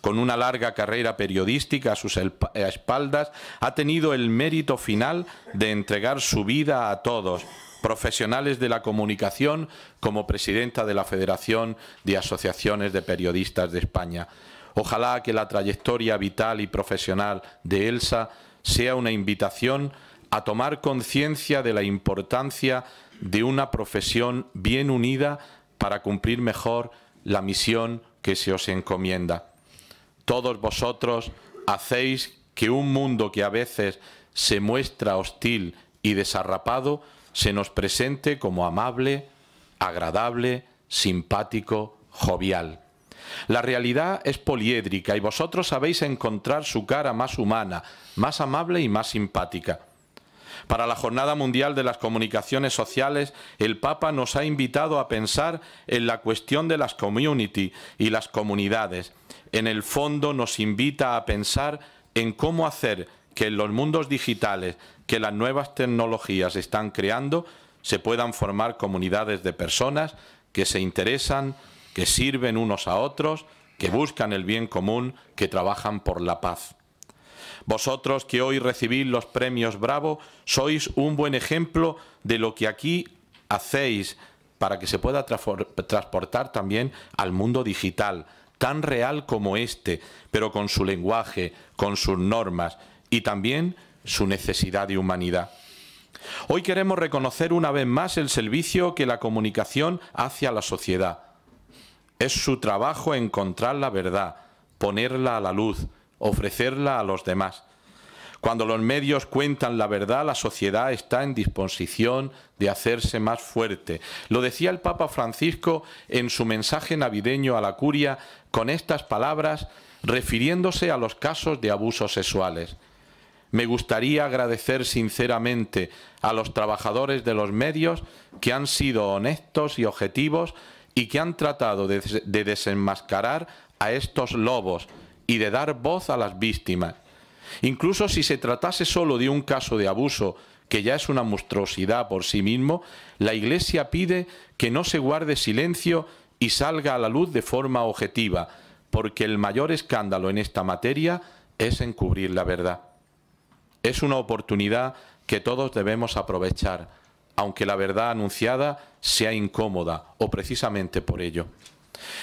con una larga carrera periodística a sus espaldas, ha tenido el mérito final de entregar su vida a todos, profesionales de la comunicación, como presidenta de la Federación de Asociaciones de Periodistas de España. Ojalá que la trayectoria vital y profesional de Elsa sea una invitación a tomar conciencia de la importancia de una profesión bien unida para cumplir mejor la misión que se os encomienda todos vosotros hacéis que un mundo que a veces se muestra hostil y desarrapado se nos presente como amable, agradable, simpático, jovial. La realidad es poliédrica y vosotros sabéis encontrar su cara más humana, más amable y más simpática. Para la Jornada Mundial de las Comunicaciones Sociales, el Papa nos ha invitado a pensar en la cuestión de las community y las comunidades. En el fondo nos invita a pensar en cómo hacer que en los mundos digitales que las nuevas tecnologías están creando se puedan formar comunidades de personas que se interesan, que sirven unos a otros, que buscan el bien común, que trabajan por la paz. Vosotros que hoy recibís los premios Bravo, sois un buen ejemplo de lo que aquí hacéis para que se pueda transportar también al mundo digital, tan real como este, pero con su lenguaje, con sus normas y también su necesidad de humanidad. Hoy queremos reconocer una vez más el servicio que la comunicación hace a la sociedad. Es su trabajo encontrar la verdad, ponerla a la luz, ofrecerla a los demás. Cuando los medios cuentan la verdad, la sociedad está en disposición de hacerse más fuerte. Lo decía el Papa Francisco en su mensaje navideño a la curia con estas palabras refiriéndose a los casos de abusos sexuales. Me gustaría agradecer sinceramente a los trabajadores de los medios que han sido honestos y objetivos y que han tratado de, desenmascarar a estos lobos y de dar voz a las víctimas. Incluso si se tratase solo de un caso de abuso, que ya es una monstruosidad por sí mismo, la Iglesia pide que no se guarde silencio y salga a la luz de forma objetiva, porque el mayor escándalo en esta materia es encubrir la verdad. Es una oportunidad que todos debemos aprovechar, aunque la verdad anunciada sea incómoda, o precisamente por ello.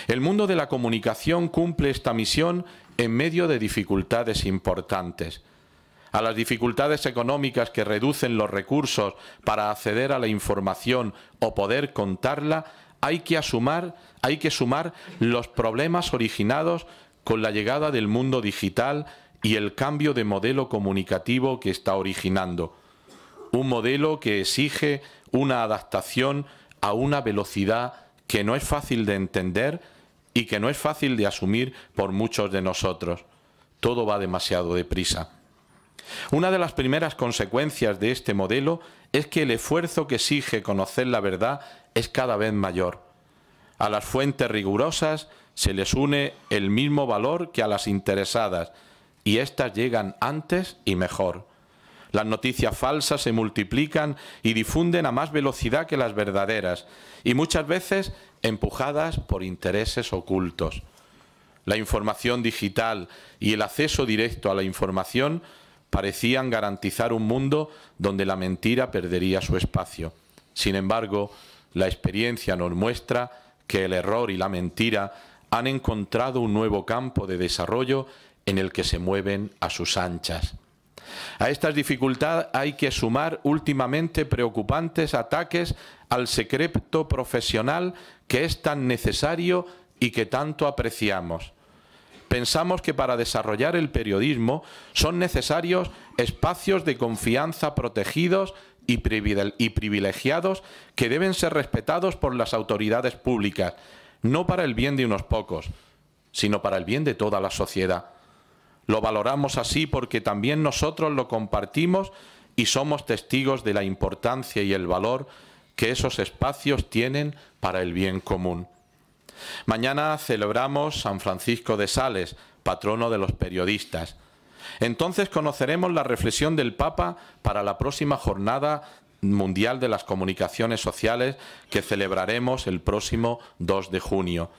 El mundo de la comunicación cumple esta misión en medio de dificultades importantes. A las dificultades económicas que reducen los recursos para acceder a la información o poder contarla, hay que, sumar los problemas originados con la llegada del mundo digital y el cambio de modelo comunicativo que está originando. Un modelo que exige una adaptación a una velocidad que no es fácil de entender y que no es fácil de asumir por muchos de nosotros. Todo va demasiado deprisa. Una de las primeras consecuencias de este modelo es que el esfuerzo que exige conocer la verdad es cada vez mayor. A las fuentes rigurosas se les une el mismo valor que a las interesadas, y éstas llegan antes y mejor. Las noticias falsas se multiplican y difunden a más velocidad que las verdaderas, y muchas veces empujadas por intereses ocultos. La información digital y el acceso directo a la información parecían garantizar un mundo donde la mentira perdería su espacio. Sin embargo, la experiencia nos muestra que el error y la mentira han encontrado un nuevo campo de desarrollo en el que se mueven a sus anchas. A estas dificultades hay que sumar últimamente preocupantes ataques al secreto profesional que es tan necesario y que tanto apreciamos. Pensamos que para desarrollar el periodismo son necesarios espacios de confianza protegidos y privilegiados que deben ser respetados por las autoridades públicas, no para el bien de unos pocos, sino para el bien de toda la sociedad. Lo valoramos así porque también nosotros lo compartimos y somos testigos de la importancia y el valor que esos espacios tienen para el bien común. Mañana celebramos San Francisco de Sales, patrono de los periodistas. Entonces conoceremos la reflexión del Papa para la próxima jornada mundial de las comunicaciones sociales que celebraremos el próximo 2 de junio.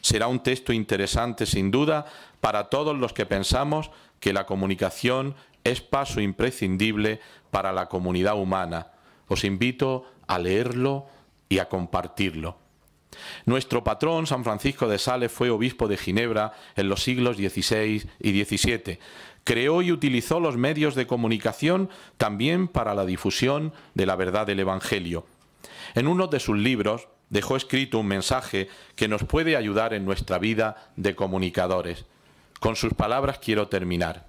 Será un texto interesante sin duda para todos los que pensamos que la comunicación es paso imprescindible para la comunidad humana. Os invito a leerlo y a compartirlo. Nuestro patrón, San Francisco de Sales, fue obispo de Ginebra en los siglos XVI y XVII. Creó y utilizó los medios de comunicación también para la difusión de la verdad del Evangelio. En uno de sus libros dejó escrito un mensaje que nos puede ayudar en nuestra vida de comunicadores. Con sus palabras quiero terminar.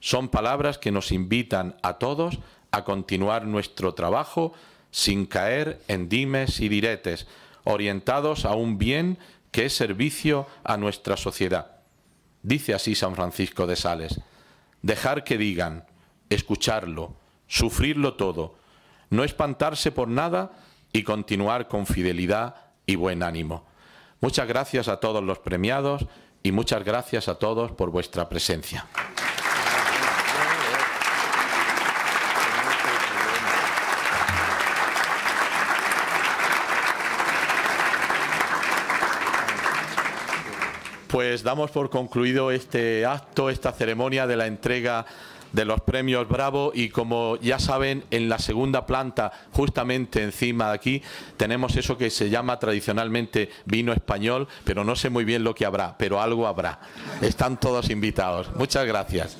Son palabras que nos invitan a todos a continuar nuestro trabajo sin caer en dimes y diretes, orientados a un bien que es servicio a nuestra sociedad. Dice así San Francisco de Sales, dejar que digan, escucharlo, sufrirlo todo, no espantarse por nada y continuar con fidelidad y buen ánimo. Muchas gracias a todos los premiados y muchas gracias a todos por vuestra presencia. pues damos por concluido este acto, esta ceremonia de la entrega de los premios Bravo y como ya saben, en la segunda planta, justamente encima de aquí, tenemos eso que se llama tradicionalmente vino español, pero no sé muy bien lo que habrá, pero algo habrá. Están todos invitados. Muchas gracias.